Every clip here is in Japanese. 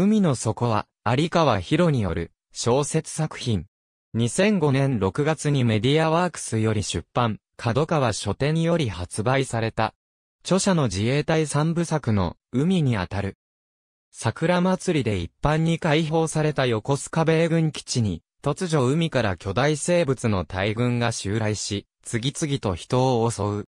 海の底は、有川博による小説作品。2005年6月にメディアワークスより出版、角川書店より発売された。著者の自衛隊三部作の海にあたる。桜祭りで一般に解放された横須賀米軍基地に、突如海から巨大生物の大群が襲来し、次々と人を襲う。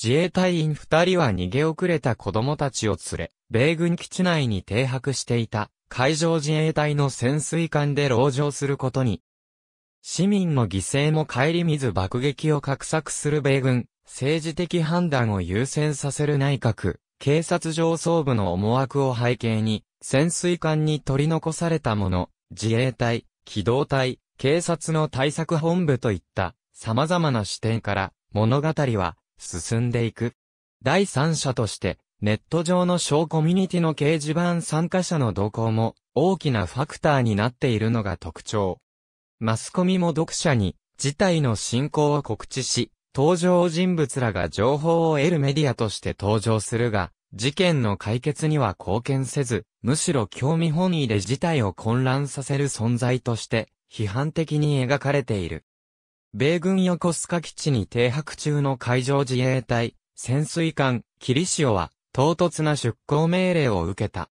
自衛隊員二人は逃げ遅れた子供たちを連れ、米軍基地内に停泊していた海上自衛隊の潜水艦で籠城することに。市民の犠牲も顧みず爆撃を画策する米軍、政治的判断を優先させる内閣、警察上層部の思惑を背景に、潜水艦に取り残されたもの、自衛隊、機動隊、警察の対策本部といった様々な視点から、物語は進んでいく。第三者として、ネット上の小コミュニティの掲示板参加者の動向も大きなファクターになっているのが特徴。マスコミも読者に事態の進行を告知し、登場人物らが情報を得るメディアとして登場するが、事件の解決には貢献せず、むしろ興味本位で事態を混乱させる存在として、批判的に描かれている。米軍横須賀基地に停泊中の海上自衛隊、潜水艦、キリシオは、唐突な出港命令を受けた。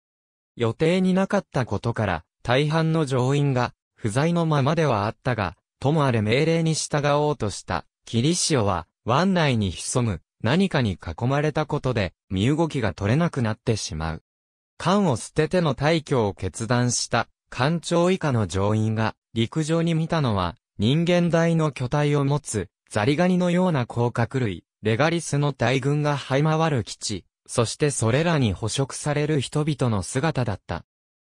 予定になかったことから、大半の乗員が、不在のままではあったが、ともあれ命令に従おうとした、キリシオは、湾内に潜む、何かに囲まれたことで、身動きが取れなくなってしまう。艦を捨てての退去を決断した、艦長以下の乗員が、陸上に見たのは、人間大の巨体を持つ、ザリガニのような甲殻類、レガリスの大群が這い回る基地、そしてそれらに捕食される人々の姿だった。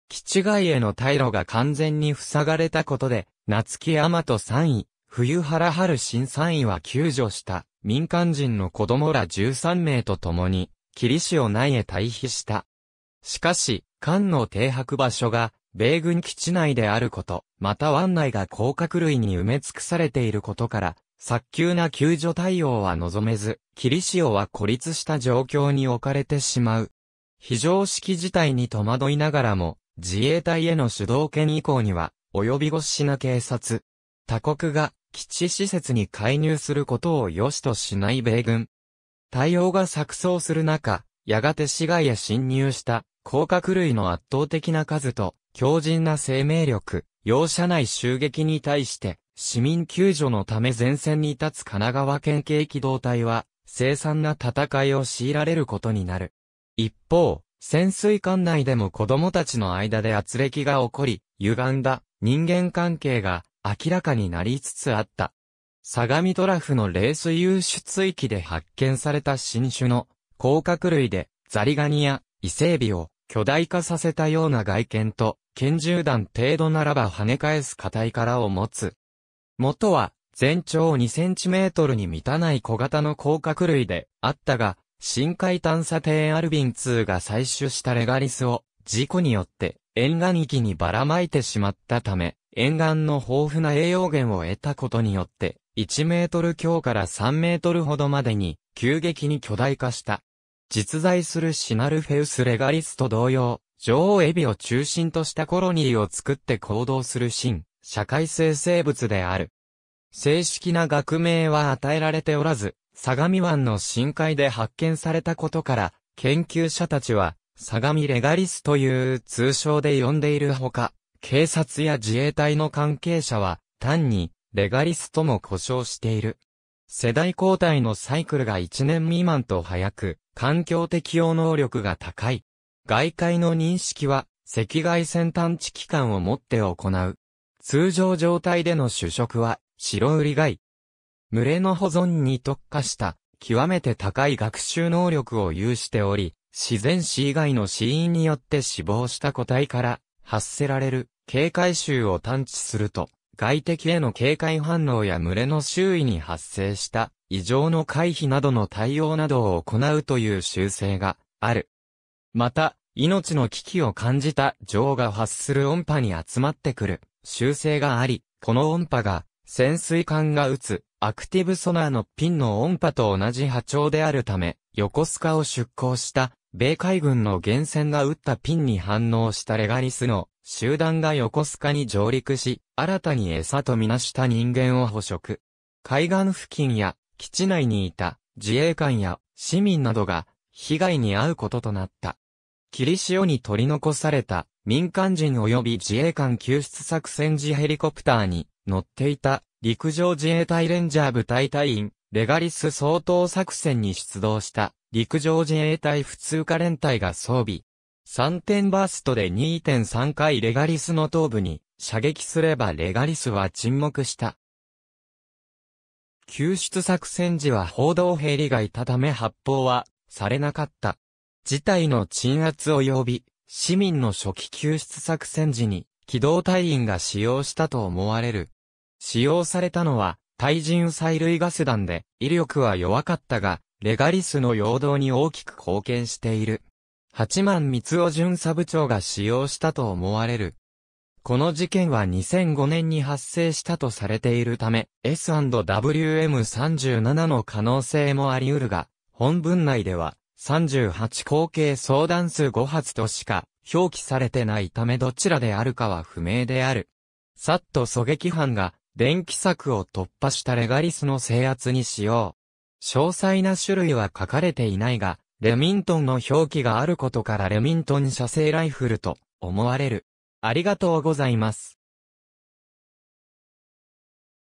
基地外への退路が完全に塞がれたことで、夏木山と3位、冬原春新3位は救助した民間人の子供ら13名と共に、霧市を内へ退避した。しかし、艦の停泊場所が米軍基地内であること、また湾内が甲殻類に埋め尽くされていることから、早急な救助対応は望めず、霧潮は孤立した状況に置かれてしまう。非常識事態に戸惑いながらも、自衛隊への主導権以降には、及び腰な警察。他国が基地施設に介入することを良しとしない米軍。対応が錯綜する中、やがて市街へ侵入した甲殻類の圧倒的な数と強靭な生命力、容赦ない襲撃に対して、市民救助のため前線に立つ神奈川県警機動隊は、生産な戦いを強いられることになる。一方、潜水艦内でも子供たちの間で圧力が起こり、歪んだ人間関係が明らかになりつつあった。相模トラフのレース輸出域で発見された新種の甲殻類でザリガニやイセエビを巨大化させたような外見と拳銃弾程度ならば跳ね返す硬い殻を持つ。元は、全長2センチメートルに満たない小型の甲殻類であったが、深海探査艇アルビン2が採取したレガリスを事故によって沿岸域にばらまいてしまったため、沿岸の豊富な栄養源を得たことによって、1メートル強から3メートルほどまでに急激に巨大化した。実在するシナルフェウスレガリスと同様、女王エビを中心としたコロニーを作って行動する新、社会性生物である。正式な学名は与えられておらず、相模湾の深海で発見されたことから、研究者たちは、相模レガリスという通称で呼んでいるほか、警察や自衛隊の関係者は、単に、レガリスとも呼称している。世代交代のサイクルが1年未満と早く、環境適応能力が高い、外界の認識は、赤外線探知機関を持って行う。通常状態での主食は、白売り貝。群れの保存に特化した、極めて高い学習能力を有しており、自然死以外の死因によって死亡した個体から発せられる警戒臭を探知すると、外敵への警戒反応や群れの周囲に発生した異常の回避などの対応などを行うという習性がある。また、命の危機を感じた女王が発する音波に集まってくる習性があり、この音波が潜水艦が撃つアクティブソナーのピンの音波と同じ波長であるため、横須賀を出港した米海軍の原船が撃ったピンに反応したレガリスの集団が横須賀に上陸し、新たに餌とみなした人間を捕食。海岸付近や基地内にいた自衛官や市民などが被害に遭うこととなった。霧潮に取り残された民間人及び自衛官救出作戦時ヘリコプターに乗っていた陸上自衛隊レンジャー部隊隊員レガリス総統作戦に出動した陸上自衛隊普通科連隊が装備。3点バーストで2.3回レガリスの頭部に射撃すればレガリスは沈黙した。救出作戦時は報道兵利がいたため発砲はされなかった。事態の鎮圧及び、市民の初期救出作戦時に、機動隊員が使用したと思われる。使用されたのは、対人催涙ガス弾で、威力は弱かったが、レガリスの陽動に大きく貢献している。八幡光雄巡査部長が使用したと思われる。この事件は2005年に発生したとされているため、S&WM37 の可能性もあり得るが、本文内では、38口径相談数5発としか表記されてないためどちらであるかは不明である。さっと狙撃班が電気柵を突破したレガリスの制圧にしよう。詳細な種類は書かれていないが、レミントンの表記があることからレミントン射精ライフルと思われる。ありがとうございます。